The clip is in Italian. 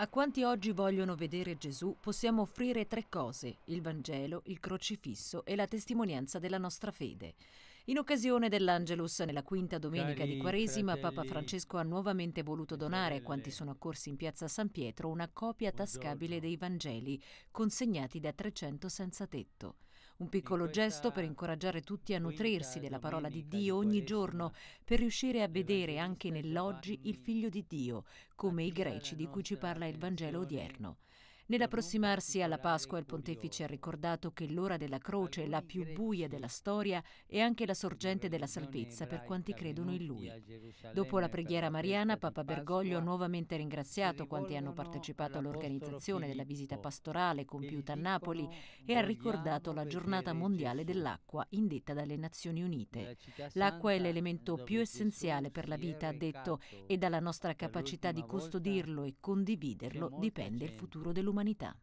A quanti oggi vogliono vedere Gesù possiamo offrire tre cose, il Vangelo, il crocifisso e la testimonianza della nostra fede. In occasione dell'Angelus nella quinta domenica Cari di Quaresima, fratelli, Papa Francesco ha nuovamente voluto donare a quanti sono accorsi in piazza San Pietro una copia tascabile dei Vangeli consegnati da 300 senza tetto un piccolo gesto per incoraggiare tutti a nutrirsi della parola di Dio ogni giorno, per riuscire a vedere anche nell'oggi il Figlio di Dio, come i greci di cui ci parla il Vangelo odierno. Nell'approssimarsi alla Pasqua il pontefice ha ricordato che l'ora della croce la più buia della storia è anche la sorgente della salvezza per quanti credono in lui. Dopo la preghiera mariana, Papa Bergoglio ha nuovamente ringraziato quanti hanno partecipato all'organizzazione della visita pastorale compiuta a Napoli e ha ricordato la giornata mondiale dell'acqua indetta dalle Nazioni Unite. L'acqua è l'elemento più essenziale per la vita, ha detto, e dalla nostra capacità di custodirlo e condividerlo dipende il futuro dell'umanità. Juanita.